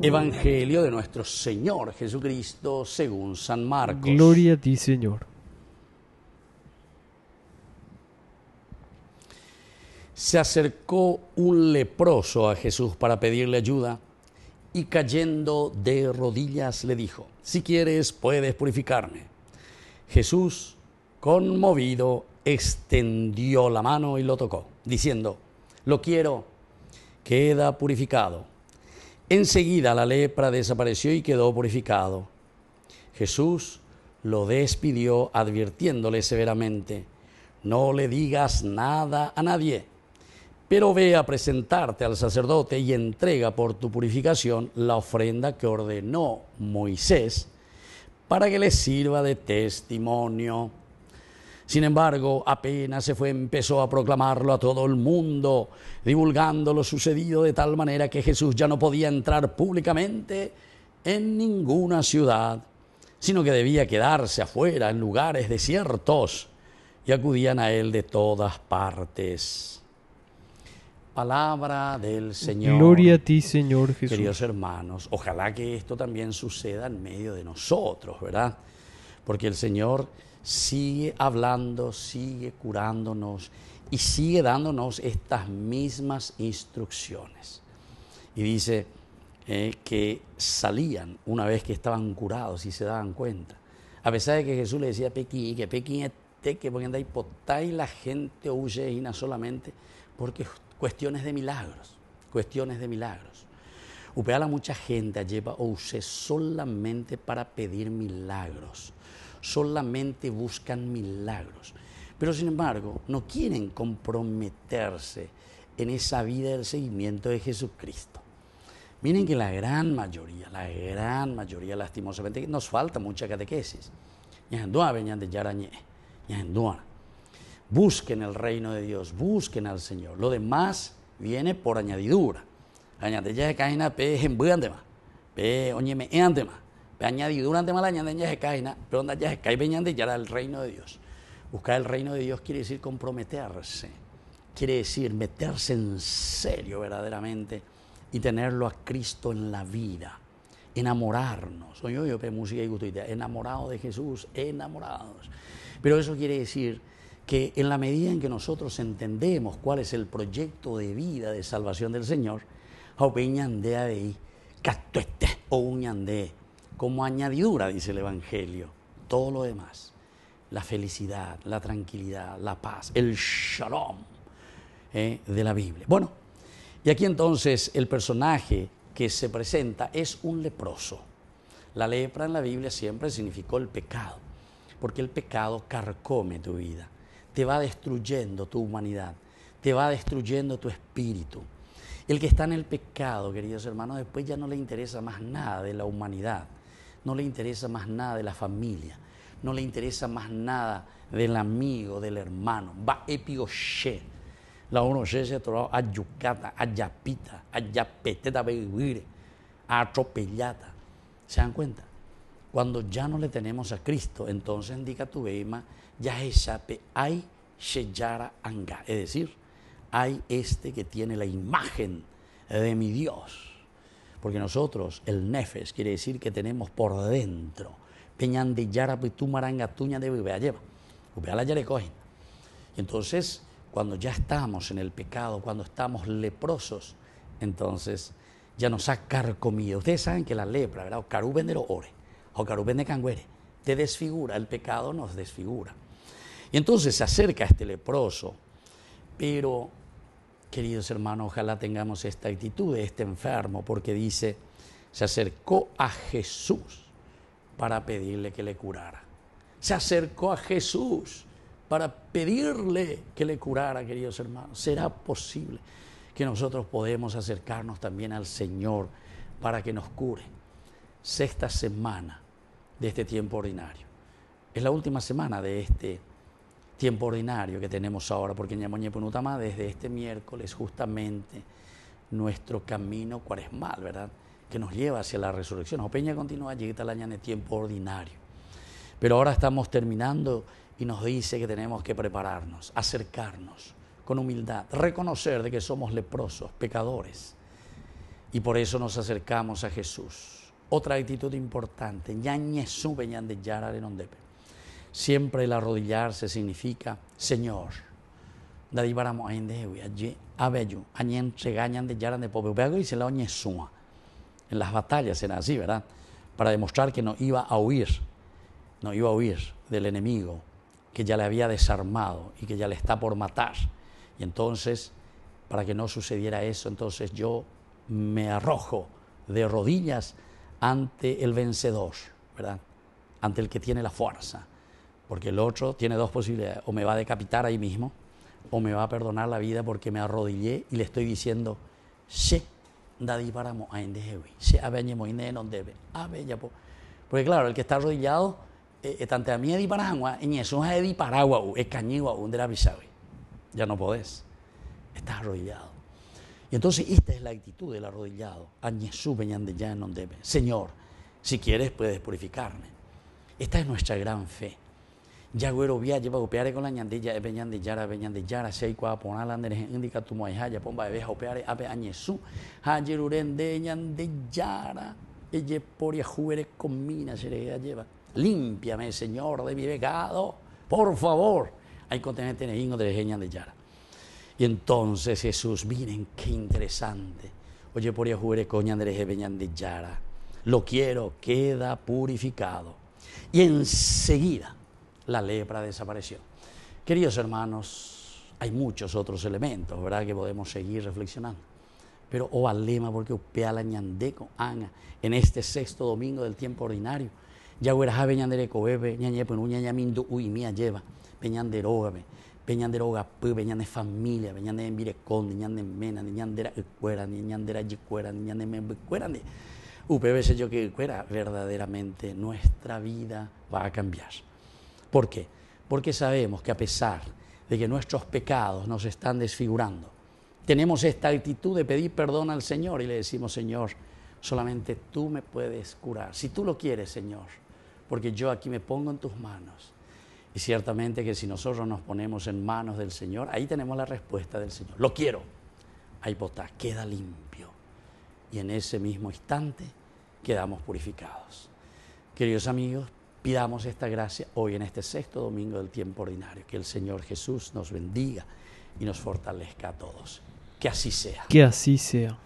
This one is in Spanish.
Evangelio de nuestro Señor Jesucristo según San Marcos. Gloria a ti, Señor. Se acercó un leproso a Jesús para pedirle ayuda y cayendo de rodillas le dijo, si quieres puedes purificarme. Jesús, conmovido, extendió la mano y lo tocó, diciendo, lo quiero, queda purificado Enseguida la lepra desapareció y quedó purificado. Jesús lo despidió advirtiéndole severamente, no le digas nada a nadie, pero ve a presentarte al sacerdote y entrega por tu purificación la ofrenda que ordenó Moisés para que le sirva de testimonio. Sin embargo, apenas se fue, empezó a proclamarlo a todo el mundo, divulgando lo sucedido de tal manera que Jesús ya no podía entrar públicamente en ninguna ciudad, sino que debía quedarse afuera en lugares desiertos y acudían a él de todas partes. Palabra del Señor. Gloria a ti, Señor Jesús. Queridos hermanos, ojalá que esto también suceda en medio de nosotros, ¿verdad? Porque el Señor sigue hablando, sigue curándonos y sigue dándonos estas mismas instrucciones. Y dice eh, que salían una vez que estaban curados y se daban cuenta. A pesar de que Jesús le decía a que Pekín es este, que porque anda y la gente huye y solamente porque cuestiones de milagros, cuestiones de milagros. Upeala mucha gente lleva o use solamente para pedir milagros solamente buscan milagros. Pero sin embargo, no quieren comprometerse en esa vida del seguimiento de Jesucristo. Miren que la gran mayoría, la gran mayoría, lastimosamente, nos falta mucha catequesis. Busquen el reino de Dios, busquen al Señor. Lo demás viene por añadidura. Añade ya pe de ya el reino de Dios. Buscar el reino de Dios quiere decir comprometerse, quiere decir meterse en serio verdaderamente y tenerlo a Cristo en la vida, enamorarnos. Soy yo, música y gusto enamorados de Jesús, enamorados. Pero eso quiere decir que en la medida en que nosotros entendemos cuál es el proyecto de vida de salvación del Señor, o de ahí, o como añadidura, dice el Evangelio, todo lo demás, la felicidad, la tranquilidad, la paz, el shalom eh, de la Biblia. Bueno, y aquí entonces el personaje que se presenta es un leproso. La lepra en la Biblia siempre significó el pecado, porque el pecado carcome tu vida, te va destruyendo tu humanidad, te va destruyendo tu espíritu. El que está en el pecado, queridos hermanos, después ya no le interesa más nada de la humanidad no le interesa más nada de la familia, no le interesa más nada del amigo, del hermano. Va epigoshe. La uno se ha trovado a yucata, a yapita, a yapeteta, atropellata. ¿Se dan cuenta? Cuando ya no le tenemos a Cristo, entonces indica tu veima, ya esape hay sheyara anga. Es decir, hay este que tiene la imagen de mi Dios porque nosotros, el nefes, quiere decir que tenemos por dentro. Peñan de tuña de lleva. Pues la Yarecogen. Entonces, cuando ya estamos en el pecado, cuando estamos leprosos, entonces ya nos ha carcomido. Ustedes saben que la lepra, ¿verdad? O ore, o carubende canguere, te desfigura, el pecado nos desfigura. Y entonces se acerca a este leproso, pero Queridos hermanos, ojalá tengamos esta actitud de este enfermo, porque dice, se acercó a Jesús para pedirle que le curara. Se acercó a Jesús para pedirle que le curara, queridos hermanos. ¿Será posible que nosotros podemos acercarnos también al Señor para que nos cure? Sexta semana de este tiempo ordinario. Es la última semana de este tiempo ordinario que tenemos ahora, porque en Yamoñepunutama desde este miércoles justamente nuestro camino cuaresmal, ¿verdad? Que nos lleva hacia la resurrección. O peña continúa llega en el tiempo ordinario. Pero ahora estamos terminando y nos dice que tenemos que prepararnos, acercarnos con humildad, reconocer de que somos leprosos, pecadores. Y por eso nos acercamos a Jesús. Otra actitud importante, ñañe sube de yara Siempre el arrodillarse significa, Señor, y la suma. En las batallas era así, ¿verdad? Para demostrar que no iba a huir, no iba a huir del enemigo, que ya le había desarmado y que ya le está por matar. Y entonces, para que no sucediera eso, entonces yo me arrojo de rodillas ante el vencedor, ¿verdad? Ante el que tiene la fuerza porque el otro tiene dos posibilidades, o me va a decapitar ahí mismo, o me va a perdonar la vida porque me arrodillé y le estoy diciendo, se se debe, Porque claro, el que está arrodillado, eh, eh, tanto a mí y Paragua, de Paragua, es un de Ya no podés, estás arrodillado. Y entonces esta es la actitud del arrodillado, ya, Jesús debe. Señor, si quieres puedes purificarme. Esta es nuestra gran fe. Ya huero vía lleva operar con la ñandilla, ebe se hay ñandillara, poner la nere indica tu maijaya, pomba a gopeare, ape añesú, en de yara, ella poria con mina se le lleva. Límpiame, Señor, de mi pecado, por favor. Hay contenido en el himno de llara Y entonces Jesús, miren qué interesante. Oye, poria juere de nere de llara lo quiero, queda purificado. Y enseguida, la lepra desapareció. Queridos hermanos, hay muchos otros elementos, ¿verdad?, que podemos seguir reflexionando. Pero o oh, alema porque upeala ñandeco anga en este sexto domingo del tiempo ordinario. Yahuerajabe ñandereco bebe, ñañepenu ñañamindu mía lleva, peñanderogabe, peñanderoga pu, peñande familia, peñande virecón, ñande mena, ñandera ecuera, ñandera yicuera, ñande upebe sé yo que cuera verdaderamente nuestra vida va a cambiar. ¿Por qué? Porque sabemos que a pesar de que nuestros pecados nos están desfigurando, tenemos esta actitud de pedir perdón al Señor y le decimos, Señor, solamente tú me puedes curar, si tú lo quieres, Señor, porque yo aquí me pongo en tus manos. Y ciertamente que si nosotros nos ponemos en manos del Señor, ahí tenemos la respuesta del Señor. Lo quiero. Ahí está, queda limpio. Y en ese mismo instante quedamos purificados. Queridos amigos, Pidamos esta gracia hoy en este sexto domingo del tiempo ordinario. Que el Señor Jesús nos bendiga y nos fortalezca a todos. Que así sea. Que así sea.